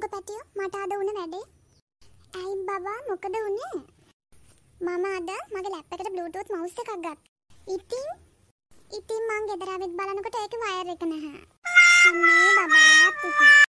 කියන්නකො පැටියෝ මට අද උන වැඩේ. ඇයි බබා මොකද උනේ? මම අද මගේ ලැප් එකට Bluetooth mouse එකක් ගත්තා. ඉතින් ඉතින් මං ගෙදර ආවෙත් බලනකොට ඒකේ වයර් එක නැහැ.